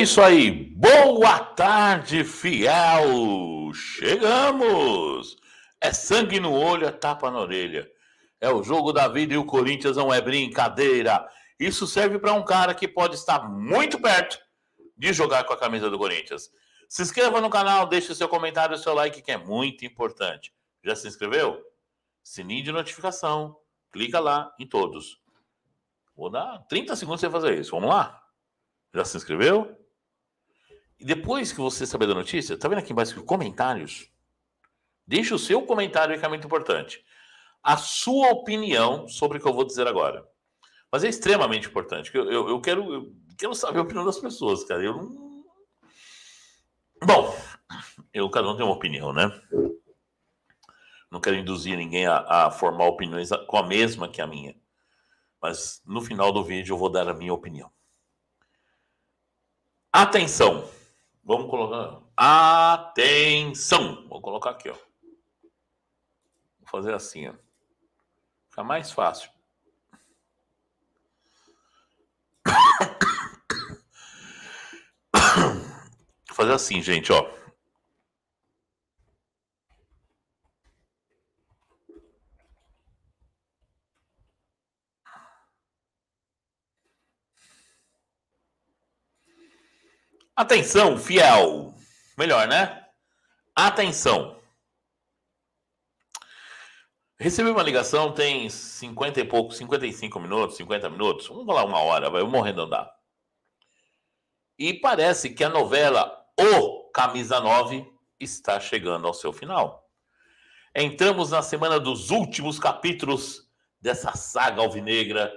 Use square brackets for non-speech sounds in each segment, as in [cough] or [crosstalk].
isso aí. Boa tarde, fiel. Chegamos. É sangue no olho, é tapa na orelha. É o jogo da vida e o Corinthians não é brincadeira. Isso serve para um cara que pode estar muito perto de jogar com a camisa do Corinthians. Se inscreva no canal, deixe seu comentário, seu like, que é muito importante. Já se inscreveu? Sininho de notificação. Clica lá em todos. Vou dar 30 segundos para fazer isso. Vamos lá? Já se inscreveu? E depois que você saber da notícia, tá vendo aqui embaixo comentários? Deixe o seu comentário que é muito importante. A sua opinião sobre o que eu vou dizer agora. Mas é extremamente importante. Eu, eu, eu quero, eu quero saber a opinião das pessoas, cara. Eu não. Bom, eu, cada um tem uma opinião, né? Não quero induzir ninguém a, a formar opiniões com a mesma que a minha. Mas no final do vídeo eu vou dar a minha opinião. Atenção! Vamos colocar. Atenção! Vou colocar aqui, ó. Vou fazer assim, ó. Fica mais fácil. [coughs] Vou fazer assim, gente, ó. Atenção, fiel. Melhor, né? Atenção. Recebi uma ligação, tem 50 e pouco, 55 minutos, 50 minutos, vamos falar uma hora, vai, morrendo andar. E parece que a novela O Camisa 9 está chegando ao seu final. Entramos na semana dos últimos capítulos dessa saga alvinegra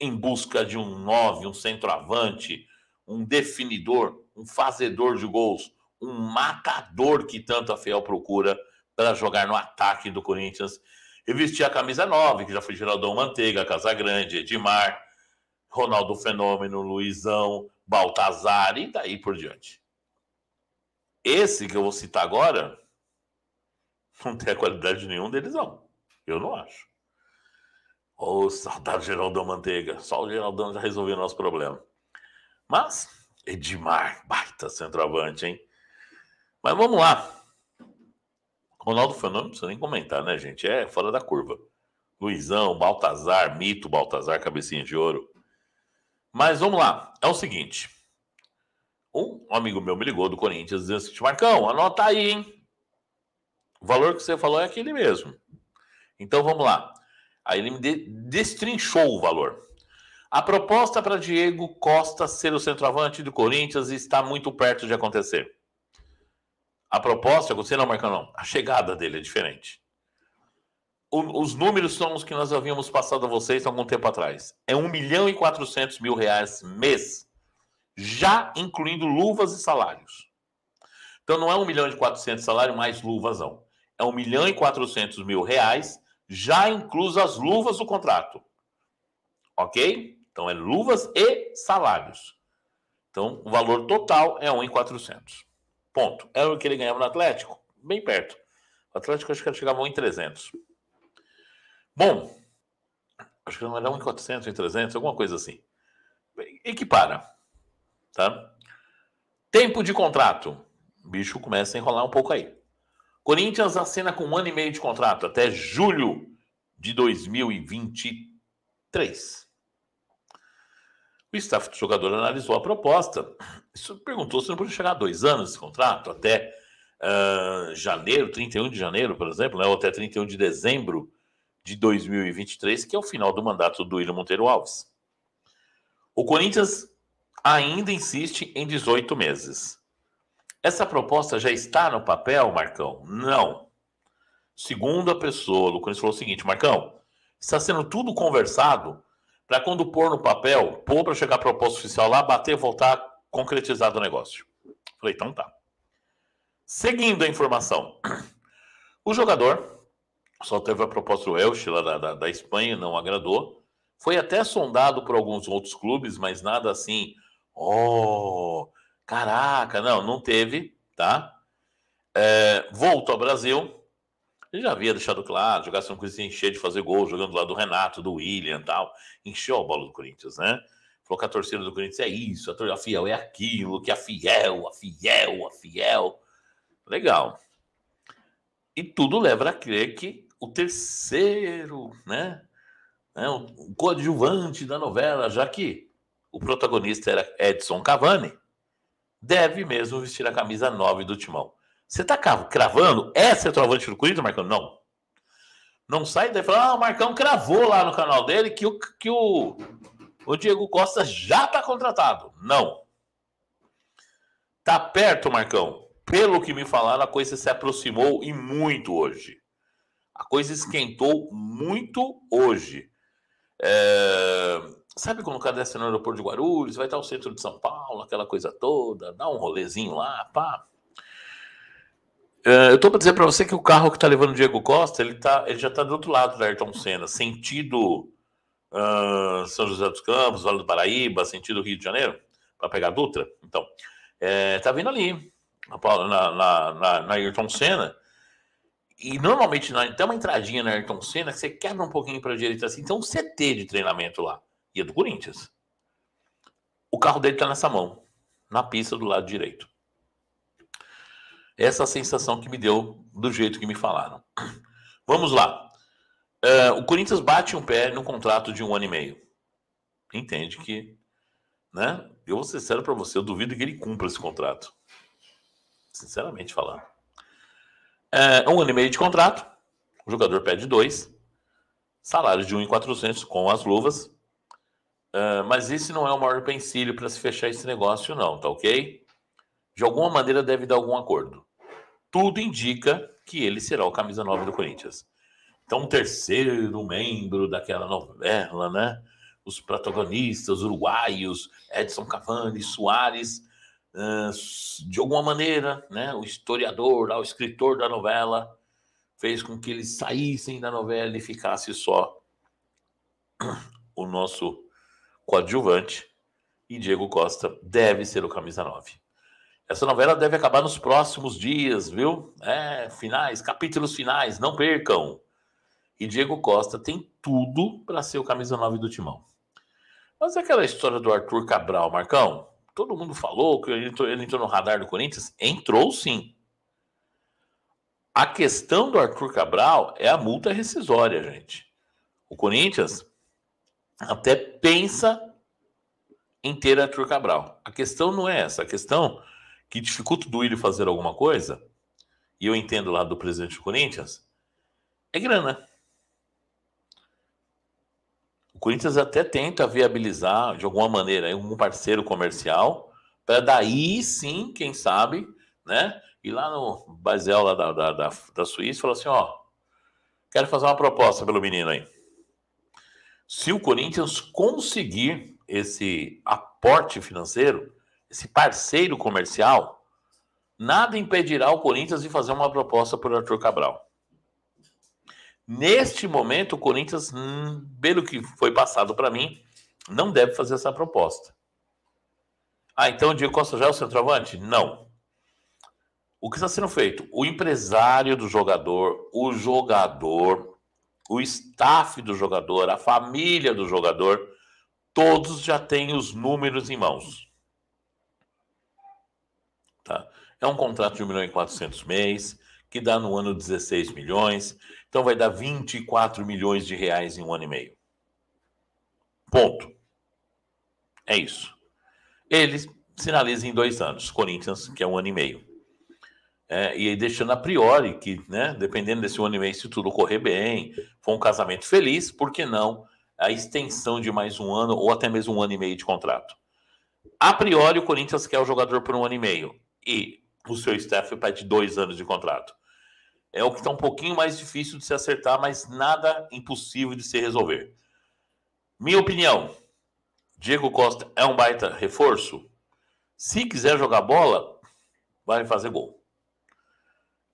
em busca de um 9, um centroavante, um definidor um fazedor de gols, um matador que tanto a Fiel procura para jogar no ataque do Corinthians. E vestir a camisa 9, que já foi Geraldão Manteiga, Casagrande, Edmar, Ronaldo Fenômeno, Luizão, Baltazar e daí por diante. Esse que eu vou citar agora [laughs] não tem a qualidade de nenhum deles, não. Eu não acho. Ô, oh, saudade Geraldão Manteiga. Só o Geraldão já resolveu o nosso problema. Mas Edmar, baita centroavante, hein? Mas vamos lá. Ronaldo Fenômeno, não precisa nem comentar, né, gente? É fora da curva. Luizão, Baltazar, Mito, Baltazar, Cabecinha de Ouro. Mas vamos lá. É o seguinte. Um amigo meu me ligou do Corinthians dizendo assim: Marcão, anota aí, hein? O valor que você falou é aquele mesmo. Então vamos lá. Aí ele me destrinchou o valor. A proposta para Diego Costa ser o centroavante do Corinthians está muito perto de acontecer. A proposta, você não, marca não. A chegada dele é diferente. O, os números são os que nós havíamos passado a vocês há algum tempo atrás. É 1 milhão e 400 mil reais mês, já incluindo luvas e salários. Então não é 1 milhão e 400 salário mais luvas, não. É 1 milhão e 400 mil reais, já incluso as luvas do contrato. Ok? Então é luvas e salários. Então o valor total é 1,400. Ponto. Era o que ele ganhava no Atlético? Bem perto. O Atlético acho que ele chegava a 1,300. Bom, acho que não era 1,400, 1,300, alguma coisa assim. Equipara. Tá? Tempo de contrato. O bicho começa a enrolar um pouco aí. Corinthians assina com um ano e meio de contrato até julho de 2023. O staff do jogador analisou a proposta. Isso perguntou se não podia chegar a dois anos esse contrato, até uh, janeiro, 31 de janeiro, por exemplo, né, ou até 31 de dezembro de 2023, que é o final do mandato do William Monteiro Alves. O Corinthians ainda insiste em 18 meses. Essa proposta já está no papel, Marcão? Não. Segundo a pessoa, o Corinthians falou o seguinte, Marcão, está sendo tudo conversado para quando pôr no papel, pôr para chegar a proposta oficial lá, bater, voltar, concretizar do negócio. Falei, então tá. Seguindo a informação, o jogador só teve a proposta do Elche lá da, da, da Espanha, não agradou. Foi até sondado por alguns outros clubes, mas nada assim, oh, caraca, não, não teve, tá? É, volto ao Brasil, ele já havia deixado claro, jogar São Corinthians encher de fazer gol, jogando lá do Renato, do William e tal. Encheu a bola do Corinthians, né? Falou que a torcida do Corinthians é isso, a, fiel é aquilo, que a fiel, a fiel, a fiel. Legal. E tudo leva a crer que o terceiro, né? né o coadjuvante da novela, já que o protagonista era Edson Cavani, deve mesmo vestir a camisa 9 do Timão. Você tá cravando? É centroavante do Corinthians, Marcão? Não. Não sai daí e fala, ah, o Marcão cravou lá no canal dele que o, que o, o Diego Costa já tá contratado. Não. Tá perto, Marcão. Pelo que me falaram, a coisa se aproximou e muito hoje. A coisa esquentou muito hoje. É... Sabe quando o cara desce no aeroporto de Guarulhos, vai estar o centro de São Paulo, aquela coisa toda, dá um rolezinho lá, pá. Uh, eu estou para dizer para você que o carro que está levando o Diego Costa, ele, tá, ele já está do outro lado da Ayrton Senna, sentido uh, São José dos Campos, Vale do Paraíba, sentido Rio de Janeiro, para pegar a Dutra. Então, é, vindo ali, na, na, na, na Ayrton Senna. E normalmente tem uma entradinha na Ayrton Senna que você quebra um pouquinho para a direita assim. então um CT de treinamento lá. E é do Corinthians. O carro dele está nessa mão, na pista do lado direito. Essa sensação que me deu do jeito que me falaram. Vamos lá. Uh, o Corinthians bate um pé no contrato de um ano e meio. Entende que, né? Eu vou ser sincero para você, eu duvido que ele cumpra esse contrato. Sinceramente falando. Uh, um ano e meio de contrato, o jogador pede dois, salário de 1.400 com as luvas. Uh, mas esse não é o maior pensilho para se fechar esse negócio, não, tá ok? De alguma maneira deve dar algum acordo tudo indica que ele será o camisa 9 do Corinthians. Então, um terceiro membro daquela novela, né? Os protagonistas uruguaios, Edson Cavani, Soares, uh, de alguma maneira, né? O historiador, o escritor da novela, fez com que eles saíssem da novela e ficasse só o nosso coadjuvante. E Diego Costa deve ser o camisa 9. Essa novela deve acabar nos próximos dias, viu? É, finais, capítulos finais, não percam. E Diego Costa tem tudo para ser o camisa 9 do Timão. Mas é aquela história do Arthur Cabral, Marcão, todo mundo falou que ele entrou, ele entrou no radar do Corinthians? Entrou sim. A questão do Arthur Cabral é a multa rescisória, gente. O Corinthians até pensa em ter Arthur Cabral. A questão não é essa. A questão que dificulta o Duílio fazer alguma coisa, e eu entendo lá do presidente do Corinthians, é grana. O Corinthians até tenta viabilizar de alguma maneira um parceiro comercial para daí sim, quem sabe, né? E lá no Basel lá da, da, da, da Suíça falou assim, ó, quero fazer uma proposta pelo menino aí. Se o Corinthians conseguir esse aporte financeiro, esse parceiro comercial, nada impedirá o Corinthians de fazer uma proposta por Arthur Cabral. Neste momento, o Corinthians, hum, pelo que foi passado para mim, não deve fazer essa proposta. Ah, então o Diego Costa já é o centroavante? Não. O que está sendo feito? O empresário do jogador, o jogador, o staff do jogador, a família do jogador, todos já têm os números em mãos. É um contrato de 1 milhão e 400 mês, que dá no ano 16 milhões, então vai dar 24 milhões de reais em um ano e meio. Ponto. É isso. Ele sinaliza em dois anos, Corinthians, que é um ano e meio. É, e aí deixando a priori que, né, dependendo desse ano e meio, se tudo correr bem, for um casamento feliz, por que não a extensão de mais um ano ou até mesmo um ano e meio de contrato? A priori, o Corinthians quer o jogador por um ano e meio. E o seu staff para de dois anos de contrato. É o que está um pouquinho mais difícil de se acertar, mas nada impossível de se resolver. Minha opinião: Diego Costa é um baita reforço. Se quiser jogar bola, vai fazer gol.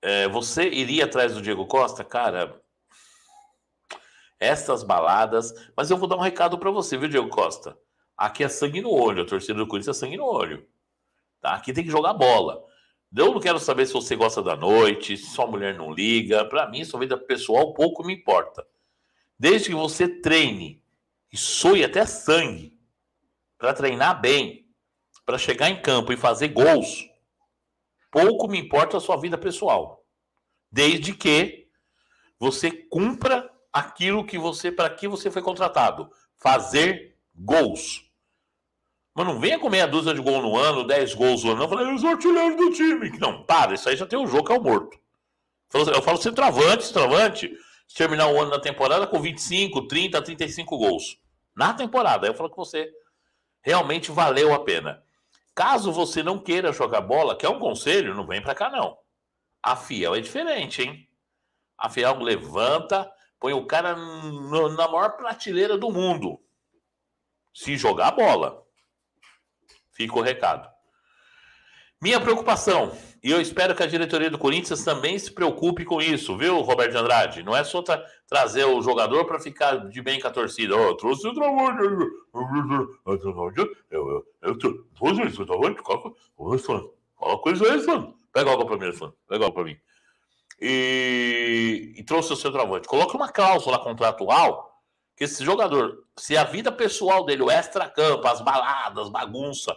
É, você iria atrás do Diego Costa, cara? Essas baladas. Mas eu vou dar um recado para você, viu, Diego Costa? Aqui é sangue no olho. A torcida do Corinthians é sangue no olho. Tá? Aqui tem que jogar bola. Eu não quero saber se você gosta da noite, se sua mulher não liga. Para mim, sua vida pessoal pouco me importa. Desde que você treine e soe até sangue para treinar bem, para chegar em campo e fazer gols, pouco me importa a sua vida pessoal. Desde que você cumpra aquilo que você para que você foi contratado, fazer gols. Mas não venha com meia dúzia de gol no ano, 10 gols no ano. Eu falei, eu sou artilheiro do time. Não, para, isso aí já tem um jogo que é o morto. Eu falo centroavante, centroavante, se terminar o ano da temporada com 25, 30, 35 gols. Na temporada. Aí eu falo que você realmente valeu a pena. Caso você não queira jogar bola, que é um conselho, não vem para cá não. A Fiel é diferente, hein? A Fiel levanta, põe o cara no, na maior prateleira do mundo. Se jogar bola. Fica o recado. Minha preocupação, e eu espero que a diretoria do Corinthians também se preocupe com isso, viu, Roberto Andrade? Não é só tra trazer o jogador para ficar de bem com a torcida. Oh, eu trouxe o trabalho, eu, trouxe o centroavante, coloca, Fala coisa aí, Sandro. Pega algo para mim, Sandro. Pega algo para mim. E, e, trouxe o centroavante. Coloca uma cláusula contratual que esse jogador, se a vida pessoal dele, o extra-campo, as baladas, bagunça,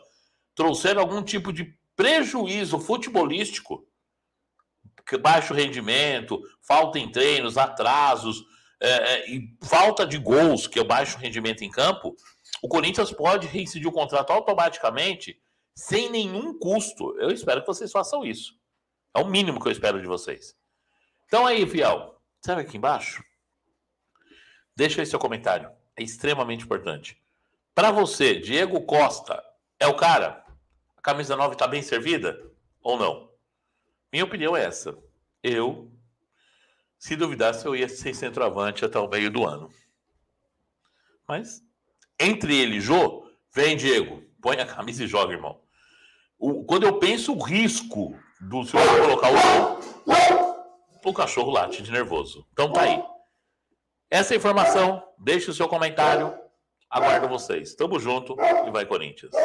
trouxeram algum tipo de prejuízo futebolístico, baixo rendimento, falta em treinos, atrasos é, é, e falta de gols, que é o baixo rendimento em campo, o Corinthians pode reincidir o contrato automaticamente sem nenhum custo. Eu espero que vocês façam isso. É o mínimo que eu espero de vocês. Então aí, Fiel, sabe aqui embaixo? Deixa aí seu comentário. É extremamente importante. Para você, Diego Costa é o cara? camisa 9 está bem servida ou não? Minha opinião é essa. Eu, se duvidasse, eu ia sem centroavante até o meio do ano. Mas, entre ele e Jô, vem Diego, põe a camisa e joga, irmão. O, quando eu penso o risco do senhor colocar o o cachorro late de nervoso. Então tá aí. Essa é informação, deixe o seu comentário. Aguardo vocês. Tamo junto e vai Corinthians.